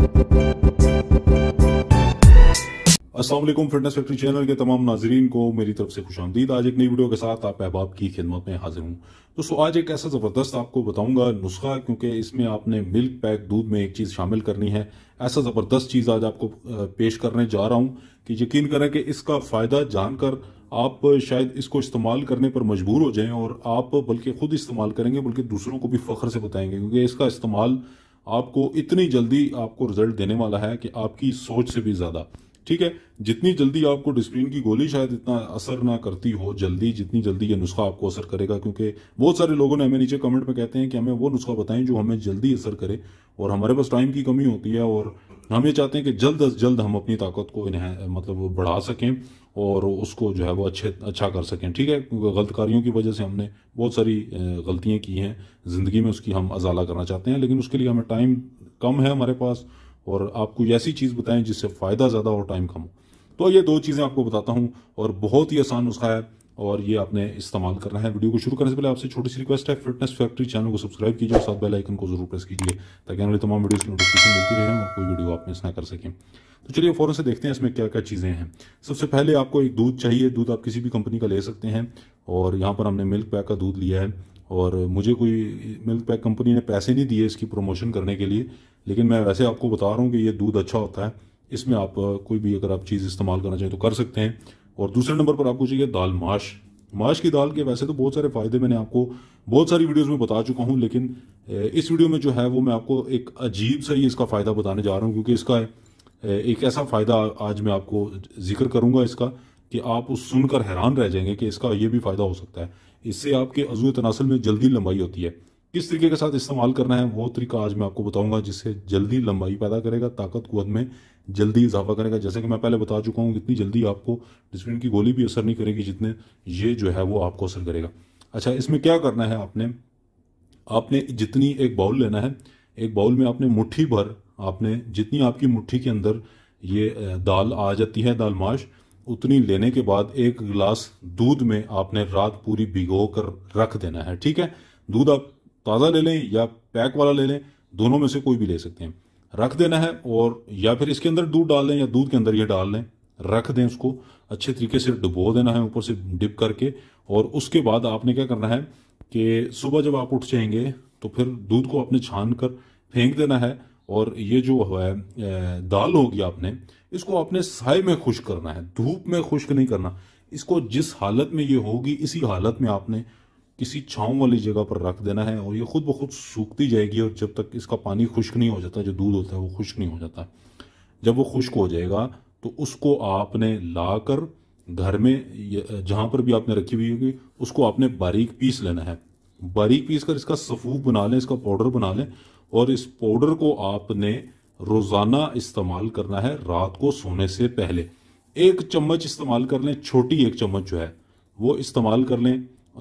Aslam fitness factory channel के तमाम नाजरन को मेरी तरफ से खुश आमदीद आज एक नई वीडियो के साथ आप अहबाब की खिदमत में हाजिर हूँ दोस्तों आज एक ऐसा ज़बरदस्त आपको बताऊंगा नुस्खा क्योंकि इसमें आपने मिल्क पैक दूध में एक चीज़ शामिल करनी है ऐसा ज़बरदस्त चीज़ आज आपको पेश करने जा रहा हूँ कि यकीन करें कि इसका फ़ायदा जानकर आप शायद इसको इस्तेमाल करने पर मजबूर हो जाएं और आप बल्कि खुद इस्तेमाल करेंगे बल्कि दूसरों को भी फ़ख्र से बताएंगे क्योंकि इसका इस्तेमाल आपको इतनी जल्दी आपको रिजल्ट देने वाला है कि आपकी सोच से भी ज़्यादा ठीक है जितनी जल्दी आपको डिस्प्रीन की गोली शायद इतना असर ना करती हो जल्दी जितनी जल्दी ये नुस्खा आपको असर करेगा क्योंकि बहुत सारे लोगों ने हमें नीचे कमेंट में कहते हैं कि हमें वो नुस्खा बताएं जो हमें जल्दी असर करे और हमारे पास टाइम की कमी होती है और हम ये चाहते हैं कि जल्द अज जल्द हम अपनी ताकत को इन्हें मतलब बढ़ा सकें और उसको जो है वो अच्छे अच्छा कर सकें ठीक है गलत कार्यों की वजह से हमने बहुत सारी गलतियाँ की हैं ज़िंदगी में उसकी हम अजाला करना चाहते हैं लेकिन उसके लिए हमें टाइम कम है हमारे पास और आपको ऐसी चीज़ बताएं जिससे फ़ायदा ज़्यादा और टाइम कम हो तो ये दो चीज़ें आपको बताता हूँ और बहुत ही आसान नुस्खा है और ये आपने इस्तेमाल करना है वीडियो को शुरू करने से पहले आपसे छोटी सी रिक्वेस्ट है फिटनेस फैक्ट्री चैनल को सब्सक्राइब कीजिए और साथ बेल आइकन को जरूर प्रेस कीजिए ताकि हमारी तमाम वीडियोस की नोटिफिकेशन मिलती रहे और कोई वीडियो आप मिस ना कर सकें तो चलिए फ़ौरन से देखते हैं इसमें क्या क्या चीज़ें हैं सबसे पहले आपको एक दूध चाहिए दूध आप किसी भी कंपनी का ले सकते हैं और यहाँ पर हमने मिल्क पैक का दूध लिया है और मुझे कोई मिल्क पैक कंपनी ने पैसे नहीं दिए इसकी प्रमोशन करने के लिए लेकिन मैं वैसे आपको बता रहा हूँ कि ये दूध अच्छा होता है इसमें आप कोई भी अगर आप चीज़ इस्तेमाल करना चाहें तो कर सकते हैं और दूसरे नंबर पर आपको चाहिए दाल माश माश की दाल के वैसे तो बहुत सारे फ़ायदे मैंने आपको बहुत सारी वीडियोज में बता चुका हूँ लेकिन इस वीडियो में जो है वो मैं आपको एक अजीब सा ही इसका फ़ायदा बताने जा रहा हूँ क्योंकि इसका एक ऐसा फ़ायदा आज मैं आपको जिक्र करूँगा इसका कि आप उस सुनकर हैरान रह जाएंगे कि इसका ये भी फ़ायदा हो सकता है इससे आपके अजू तनासल में जल्दी लंबाई होती है किस तरीके के साथ इस्तेमाल करना है वो तरीका आज मैं आपको बताऊंगा जिससे जल्दी लंबाई पैदा करेगा ताकत कुत में जल्दी इजाफा करेगा जैसे कि मैं पहले बता चुका हूँ इतनी जल्दी आपको डिस्प्रिन की गोली भी असर नहीं करेगी जितने ये जो है वो आपको असर करेगा अच्छा इसमें क्या करना है आपने आपने जितनी एक बाउल लेना है एक बाउल में आपने मुट्ठी भर आपने जितनी आपकी मुट्ठी के अंदर ये दाल आ जाती है दाल माश उतनी लेने के बाद एक गिलास दूध में आपने रात पूरी भिगो कर रख देना है ठीक है दूध आप ताज़ा ले लें या पैक वाला ले लें दोनों में से कोई भी ले सकते हैं रख देना है और या फिर इसके अंदर दूध डाल दें या दूध के अंदर ये डाल लें रख दें उसको अच्छे तरीके से डुबो देना है ऊपर से डिप करके और उसके बाद आपने क्या करना है कि सुबह जब आप उठ जाएंगे तो फिर दूध को आपने छान कर फेंक देना है और ये जो है दाल होगी आपने इसको आपने साय में खुश करना है धूप में खुश्क नहीं करना इसको जिस हालत में ये होगी इसी हालत में आपने किसी छाँव वाली जगह पर रख देना है और ये खुद ब खुद सूखती जाएगी और जब तक इसका पानी खुश्क नहीं हो जाता जो दूध होता है वो खुश्क नहीं हो जाता जब वो खुश्क हो जाएगा तो उसको आपने लाकर घर में जहाँ पर भी आपने रखी हुई होगी उसको आपने बारीक पीस लेना है बारीक पीस कर इसका सफूफ बना लें इसका पाउडर बना लें और इस पाउडर को आपने रोजाना इस्तेमाल करना है रात को सोने से पहले एक चम्मच इस्तेमाल कर लें छोटी एक चम्मच जो है वो इस्तेमाल कर लें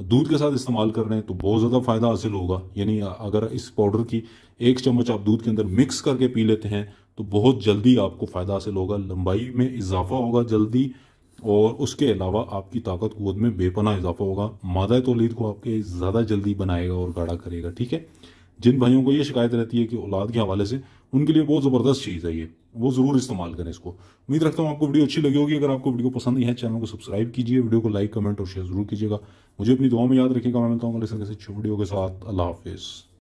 दूध के साथ इस्तेमाल कर लें तो बहुत ज़्यादा फ़ायदा हासिल होगा यानी अगर इस पाउडर की एक चम्मच आप दूध के अंदर मिक्स करके पी लेते हैं तो बहुत जल्दी आपको फ़ायदा हासिल होगा लंबाई में इजाफा होगा जल्दी और उसके अलावा आपकी ताकत क़ुत में बेपना इजाफा होगा मादा तोलीद को आपके ज़्यादा जल्दी बनाएगा और गाढ़ा करेगा ठीक है जिन भाइयों को ये शिकायत रहती है कि औलाद के हवाले से उनके लिए बहुत ज़बरदस्त चीज़ है ये वो ज़रूर इस्तेमाल करें इसको उम्मीद रखता हूँ आपको वीडियो अच्छी लगी होगी अगर आपको वीडियो पसंद है चैनल को सब्सक्राइब कीजिए वीडियो को लाइक कमेंट और शेयर जरूर कीजिएगा मुझे अपनी दुआ में याद रखिएगा मैं मिलता हूँ किसी वीडियो के साथ अल्लाह हाफिज़